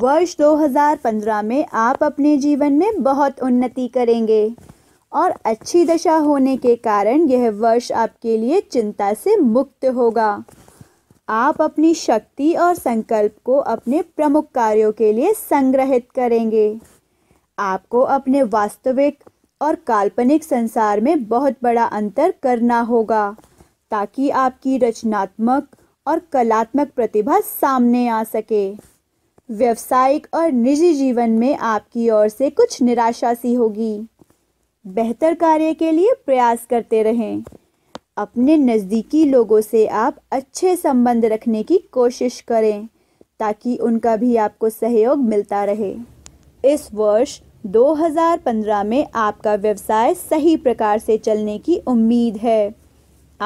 वर्ष 2015 में आप अपने जीवन में बहुत उन्नति करेंगे और अच्छी दशा होने के कारण यह वर्ष आपके लिए चिंता से मुक्त होगा आप अपनी शक्ति और संकल्प को अपने प्रमुख कार्यों के लिए संग्रहित करेंगे आपको अपने वास्तविक और काल्पनिक संसार में बहुत बड़ा अंतर करना होगा ताकि आपकी रचनात्मक और कलात्मक प्रतिभा सामने आ सके व्यवसायिक और निजी जीवन में आपकी ओर से कुछ निराशा सी होगी बेहतर कार्य के लिए प्रयास करते रहें अपने नज़दीकी लोगों से आप अच्छे संबंध रखने की कोशिश करें ताकि उनका भी आपको सहयोग मिलता रहे इस वर्ष 2015 में आपका व्यवसाय सही प्रकार से चलने की उम्मीद है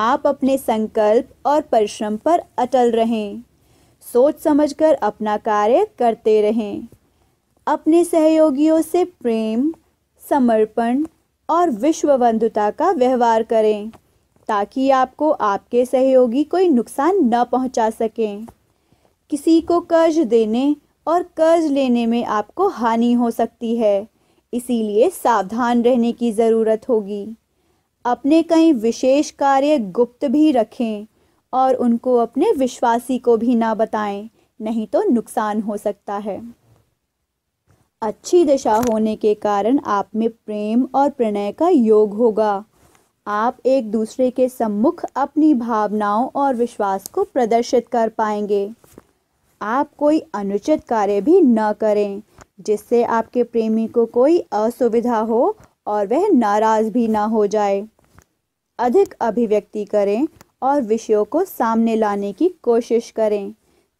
आप अपने संकल्प और परिश्रम पर अटल रहें सोच समझकर अपना कार्य करते रहें अपने सहयोगियों से प्रेम समर्पण और विश्वबंधुता का व्यवहार करें ताकि आपको आपके सहयोगी कोई नुकसान न पहुंचा सकें किसी को कर्ज देने और कर्ज लेने में आपको हानि हो सकती है इसीलिए सावधान रहने की ज़रूरत होगी अपने कई विशेष कार्य गुप्त भी रखें और उनको अपने विश्वासी को भी ना बताएं नहीं तो नुकसान हो सकता है अच्छी दशा होने के कारण आप में प्रेम और प्रणय का योग होगा आप एक दूसरे के सम्मुख अपनी भावनाओं और विश्वास को प्रदर्शित कर पाएंगे आप कोई अनुचित कार्य भी न करें जिससे आपके प्रेमी को कोई असुविधा हो और वह नाराज़ भी ना हो जाए अधिक अभिव्यक्ति करें और विषयों को सामने लाने की कोशिश करें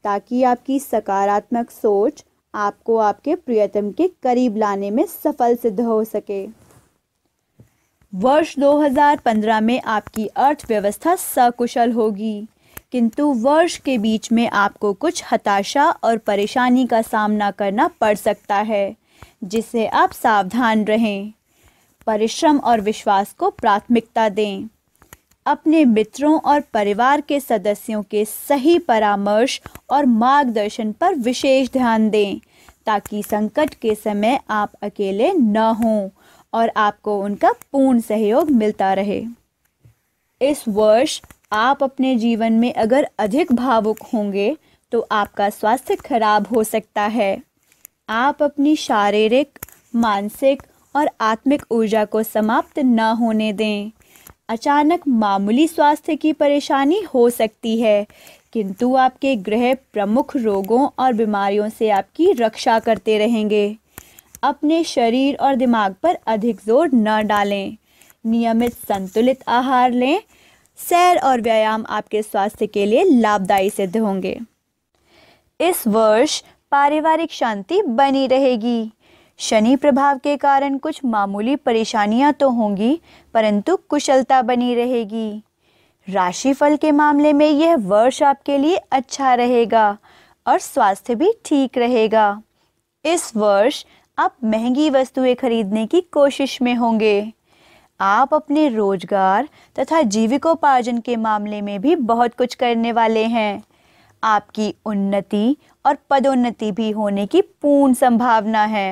ताकि आपकी सकारात्मक सोच आपको आपके प्रियतम के करीब लाने में सफल सिद्ध हो सके वर्ष 2015 में आपकी अर्थव्यवस्था सकुशल होगी किंतु वर्ष के बीच में आपको कुछ हताशा और परेशानी का सामना करना पड़ सकता है जिससे आप सावधान रहें परिश्रम और विश्वास को प्राथमिकता दें अपने मित्रों और परिवार के सदस्यों के सही परामर्श और मार्गदर्शन पर विशेष ध्यान दें ताकि संकट के समय आप अकेले न हों और आपको उनका पूर्ण सहयोग मिलता रहे इस वर्ष आप अपने जीवन में अगर अधिक भावुक होंगे तो आपका स्वास्थ्य खराब हो सकता है आप अपनी शारीरिक मानसिक और आत्मिक ऊर्जा को समाप्त न होने दें अचानक मामूली स्वास्थ्य की परेशानी हो सकती है किंतु आपके ग्रह प्रमुख रोगों और बीमारियों से आपकी रक्षा करते रहेंगे अपने शरीर और दिमाग पर अधिक जोर न डालें नियमित संतुलित आहार लें सैर और व्यायाम आपके स्वास्थ्य के लिए लाभदायी सिद्ध होंगे इस वर्ष पारिवारिक शांति बनी रहेगी शनि प्रभाव के कारण कुछ मामूली परेशानियां तो होंगी परंतु कुशलता बनी रहेगी राशिफल के मामले में यह वर्ष आपके लिए अच्छा रहेगा और स्वास्थ्य भी ठीक रहेगा इस वर्ष आप महंगी वस्तुएं खरीदने की कोशिश में होंगे आप अपने रोजगार तथा जीविकोपार्जन के मामले में भी बहुत कुछ करने वाले हैं आपकी उन्नति और पदोन्नति भी होने की पूर्ण संभावना है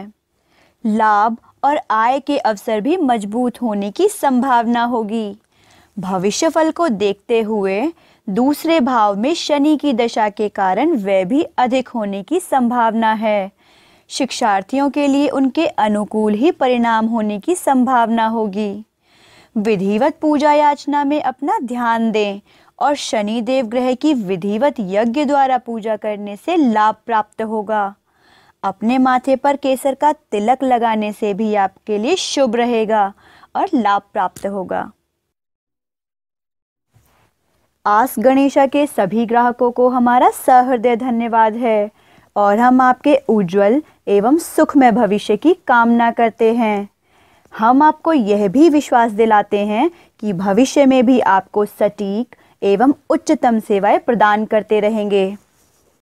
लाभ और आय के अवसर भी मजबूत होने की संभावना होगी भविष्य फल को देखते हुए दूसरे भाव में शनि की दशा के कारण वह भी अधिक होने की संभावना है शिक्षार्थियों के लिए उनके अनुकूल ही परिणाम होने की संभावना होगी विधिवत पूजा याचना में अपना ध्यान दें और शनि देव ग्रह की विधिवत यज्ञ द्वारा पूजा करने से लाभ प्राप्त होगा अपने माथे पर केसर का तिलक लगाने से भी आपके लिए शुभ रहेगा और लाभ प्राप्त होगा आस गणेशा के सभी ग्राहकों को हमारा सहृदय धन्यवाद है और हम आपके उज्जवल एवं सुखमय भविष्य की कामना करते हैं हम आपको यह भी विश्वास दिलाते हैं कि भविष्य में भी आपको सटीक एवं उच्चतम सेवाएं प्रदान करते रहेंगे